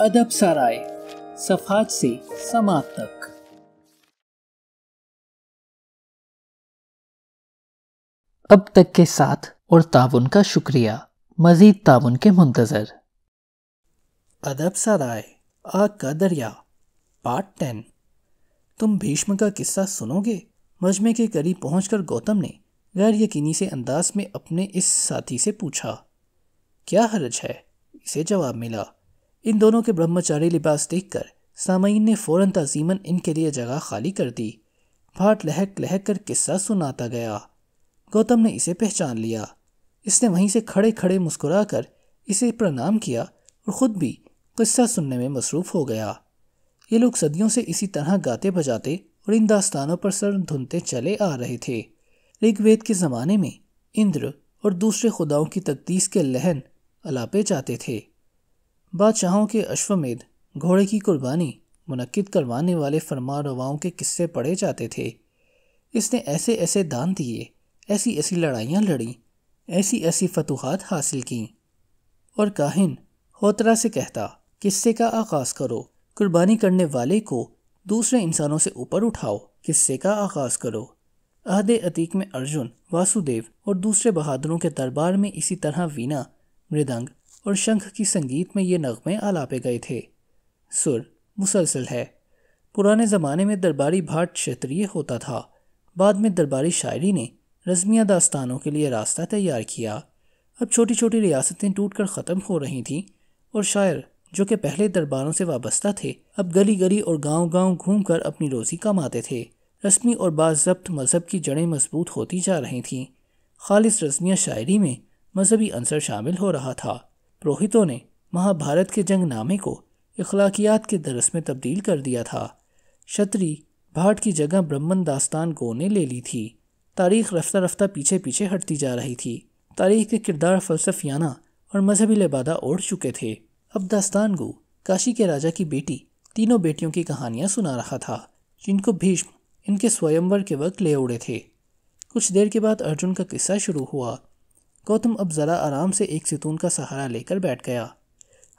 अदब सराय सफात से समात तक अब तक के साथ और ताउन का शुक्रिया मजीद ताउन के मुंतज़र अदब सराय आग का दरिया पार्ट टेन तुम भीष्म का किस्सा सुनोगे मजमे के करीब पहुंचकर गौतम ने गैर यकीनी से अंदाज में अपने इस साथी से पूछा क्या हर्ज है इसे जवाब मिला इन दोनों के ब्रह्मचारी लिबास देखकर सामयीन ने फ़ौरन तजीमन इनके लिए जगह खाली कर दी भाट लहक लहक कर किस्सा सुनाता गया गौतम ने इसे पहचान लिया इसने वहीं से खड़े खड़े मुस्कुरा कर इसे प्रणाम किया और ख़ुद भी किस्सा सुनने में मसरूफ़ हो गया ये लोग सदियों से इसी तरह गाते बजाते और इन दास्तानों पर सर धुनते चले आ रहे थे ऋग्वेद के ज़माने में इंद्र और दूसरे खुदाओं की तकदीस के लहन अलापे जाते थे बादशाहों के अश्वमेध घोड़े की कुर्बानी मनक़द करवाने वाले फरमा रवाओं के किस्से पढ़े जाते थे इसने ऐसे ऐसे दान दिए ऐसी ऐसी लड़ाइयाँ लड़ी ऐसी ऐसी फतूहत हासिल की और काहिन होतरा से कहता किस्से का आगाज़ करो कुर्बानी करने वाले को दूसरे इंसानों से ऊपर उठाओ किस्से का आगाज़ करो अहद अतीक में अर्जुन वासुदेव और दूसरे बहादुरों के दरबार में इसी तरह वीणा मृदंग और शंख की संगीत में ये नगमे आलापे गए थे सुर मुसलसल है पुराने ज़माने में दरबारी भाट क्षेत्रीय होता था बाद में दरबारी शायरी ने रजमिया दास्तानों के लिए रास्ता तैयार किया अब छोटी छोटी रियासतें टूट कर ख़त्म हो रही थीं और शायर जो कि पहले दरबारों से वाबस्ता थे अब गली गली और गांव गांव घूमकर अपनी रोज़ी कमाते थे रस्मी और बाज़ब्त मज़हब की जड़ें मजबूत होती जा रही थीं खालिस रस्मिया शायरी में मजहबी अंसर शामिल हो रहा था पुरोहितों ने महाभारत के जंगनामे को इखलाकियात के दरस में तब्दील कर दिया था क्षत्रि भाट की जगह ब्रह्मन दास्तान गो ने ले ली थी तारीख रफ्ता रफ्ता पीछे पीछे हटती जा रही थी तारीख के किरदार फलसफियाना और मजहबी लबादा ओढ़ चुके थे अब दास्तान गो काशी के राजा की बेटी तीनों बेटियों की कहानियाँ सुना रहा था जिनको भीष्म इनके स्वयंवर के वक्त ले उड़े थे कुछ देर के बाद अर्जुन का किस्सा शुरू हुआ गौतम अब ज़रा आराम से एक सितून का सहारा लेकर बैठ गया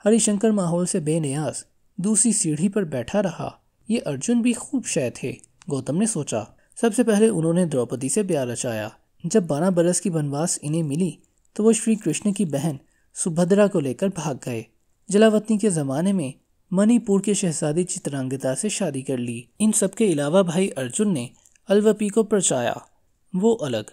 हरिशंकर माहौल से बेनियाज दूसरी सीढ़ी पर बैठा रहा ये अर्जुन भी खूब शय थे गौतम ने सोचा सबसे पहले उन्होंने द्रौपदी से ब्याह रचाया जब बारह बरस की वनवास इन्हें मिली तो वो श्री कृष्ण की बहन सुभद्रा को लेकर भाग गए जलावती के ज़माने में मणिपुर के शहजादी चित्रांगता से शादी कर ली इन सब के अलावा भाई अर्जुन ने अलवपी को परचाया वो अलग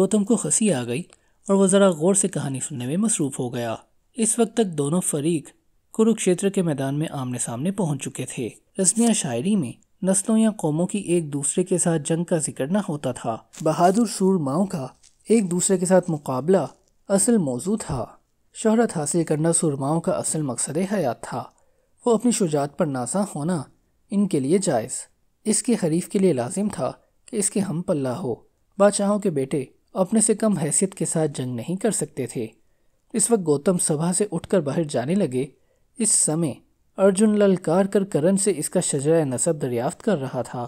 गौतम को हंसी आ गई और वो ज़रा गौर से कहानी सुनने में मसरूफ़ हो गया इस वक्त तक दोनों फरीक कुरुक्षेत्र के मैदान में आमने सामने पहुंच चुके थे रस्मिया शायरी में नस्लों या कौमों की एक दूसरे के साथ जंग का जिक्र न होता था बहादुर सुरमाओं का एक दूसरे के साथ मुकाबला असल मौजू था शहरत हासिल करना सुरमाओं का असल मकसद हयात था वो अपनी शुजात पर नासा होना इनके लिए जायज़ इसके हरीफ के लिए लाजिम था कि इसके हम पल्ला हो बादशाहों के बेटे अपने से कम हैसियत के साथ जंग नहीं कर सकते थे इस वक्त गौतम सभा से उठकर बाहर जाने लगे इस समय अर्जुन ललकार कर करण से इसका शजरा नसब दरियाफ्त कर रहा था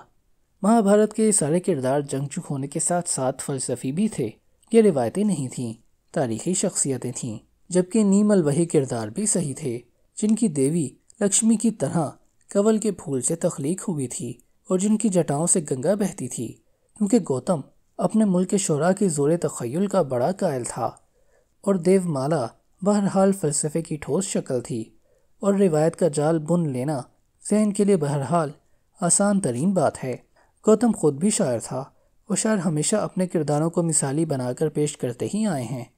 महाभारत के सारे किरदार जंगजुक होने के साथ साथ फलसफी भी थे ये रिवायतें नहीं थीं तारीखी शख्सियतें थीं जबकि नीमल वही किरदार भी सही थे जिनकी देवी लक्ष्मी की तरह कवल के फूल से तख्लीक हुई थी और जिनकी जटाओं से गंगा बहती थी क्योंकि गौतम अपने मुल्क शुरा की जोर तखयल का बड़ा कायल था और देवमाला बहरहाल फ़लसफ़े की ठोस शक्ल थी और रिवायत का जाल बुन लेना जहन के लिए बहरहाल आसान तरीन बात है गौतम खुद भी शायर था वो शायर हमेशा अपने किरदारों को मिसाली बनाकर पेश करते ही आए हैं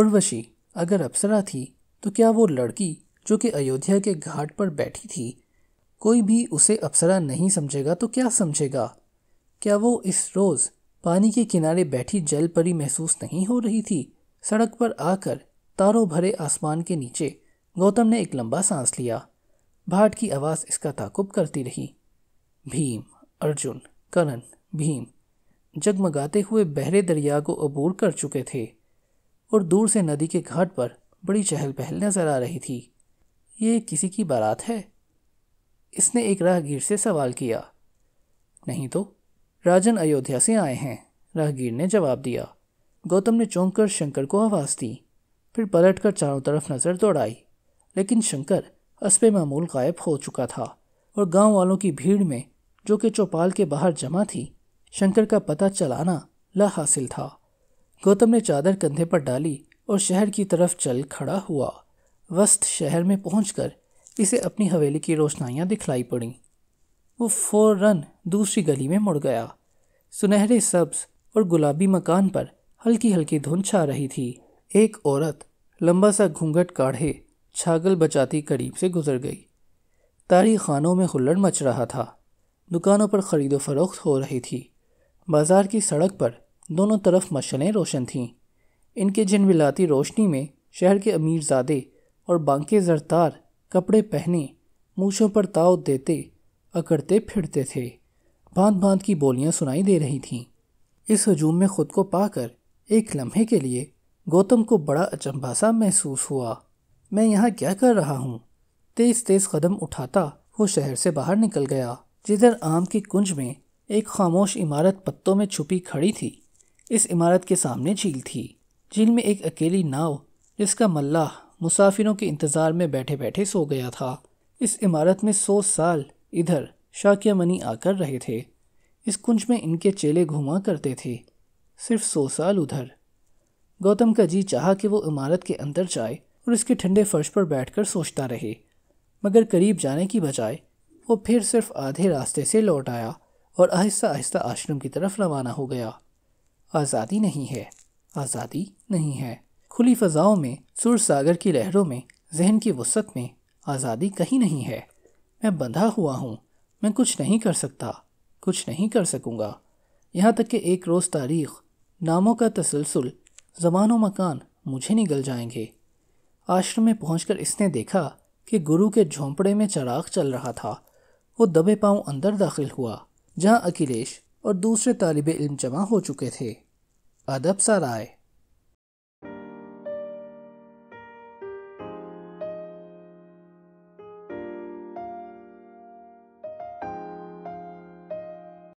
उर्वशी अगर अप्सरा थी तो क्या वो लड़की जो कि अयोध्या के घाट पर बैठी थी कोई भी उसे अप्सरा नहीं समझेगा तो क्या समझेगा क्या वो इस रोज़ पानी के किनारे बैठी जल परी महसूस नहीं हो रही थी सड़क पर आकर तारों भरे आसमान के नीचे गौतम ने एक लंबा सांस लिया भाट की आवाज़ इसका ताकुब करती रही भीम अर्जुन करण भीम जगमगाते हुए बहरे दरिया को अबूर कर चुके थे और दूर से नदी के घाट पर बड़ी चहल पहल नजर आ रही थी ये किसी की बारात है इसने एक राहगीर से सवाल किया नहीं तो राजन अयोध्या से आए हैं राहगीर ने जवाब दिया गौतम ने चौंक कर शंकर को आवाज़ दी फिर पलट कर चारों तरफ नज़र दौड़ाई लेकिन शंकर हसबे मामूल गायब हो चुका था और गांव वालों की भीड़ में जो कि चौपाल के बाहर जमा थी शंकर का पता चलाना ला हासिल था गौतम ने चादर कंधे पर डाली और शहर की तरफ चल खड़ा हुआ वस्त शहर में पहुंचकर इसे अपनी हवेली की रोशनाइयाँ दिखलाई पड़ीं वो फ़ौरन दूसरी गली में मुड़ गया सुनहरे सब्ज और गुलाबी मकान पर हल्की हल्की धुंध छा रही थी एक औरत लंबा सा घूंघट काढ़े छागल बचाती करीब से गुजर गई तारी खानों में हुल्लड़ मच रहा था दुकानों पर ख़रीदो फरोख्त हो रही थी बाज़ार की सड़क पर दोनों तरफ मशलें रोशन थीं इनके जिनविलाती रोशनी में शहर के अमीरजादे और बांके जरतार कपड़े पहने मूछों पर ताव देते अकड़ते फिरते थे बांध बांध की बोलियां सुनाई दे रही थीं इस हजूम में खुद को पाकर एक लम्हे के लिए गौतम को बड़ा अचंभा सा महसूस हुआ मैं यहाँ क्या कर रहा हूँ तेज़ तेज़ कदम उठाता वो शहर से बाहर निकल गया जिधर आम की कुंज में एक खामोश इमारत पत्तों में छुपी खड़ी थी इस इमारत के सामने झील थी झील में एक अकेली नाव जिसका मल्लाह मुसाफिरों के इंतज़ार में बैठे बैठे सो गया था इस इमारत में सौ साल इधर शाक्यमणि आकर रहे थे इस कुंज में इनके चेले घुमा करते थे सिर्फ सौ साल उधर गौतम का जी चाहा कि वो इमारत के अंदर जाए और इसके ठंडे फर्श पर बैठकर सोचता रहे मगर करीब जाने की बजाय वो फिर सिर्फ आधे रास्ते से लौट आया और आहिस्ता आहिस्ता आश्रम की तरफ रवाना हो गया आज़ादी नहीं है आज़ादी नहीं है खुली फ़जाओं में सुर सागर की लहरों में जहन की वसत में आज़ादी कहीं नहीं है मैं बंधा हुआ हूँ मैं कुछ नहीं कर सकता कुछ नहीं कर सकूँगा यहाँ तक कि एक रोज़ तारीख नामों का तसलसल जमान मकान मुझे निगल जाएंगे आश्रम में पहुँच इसने देखा कि गुरु के झोंपड़े में चराग चल रहा था वो दबे पाँव अंदर दाखिल हुआ जहाँ अखिलेश और दूसरे तालब इल्म जमा हो चुके थे अदब सा राय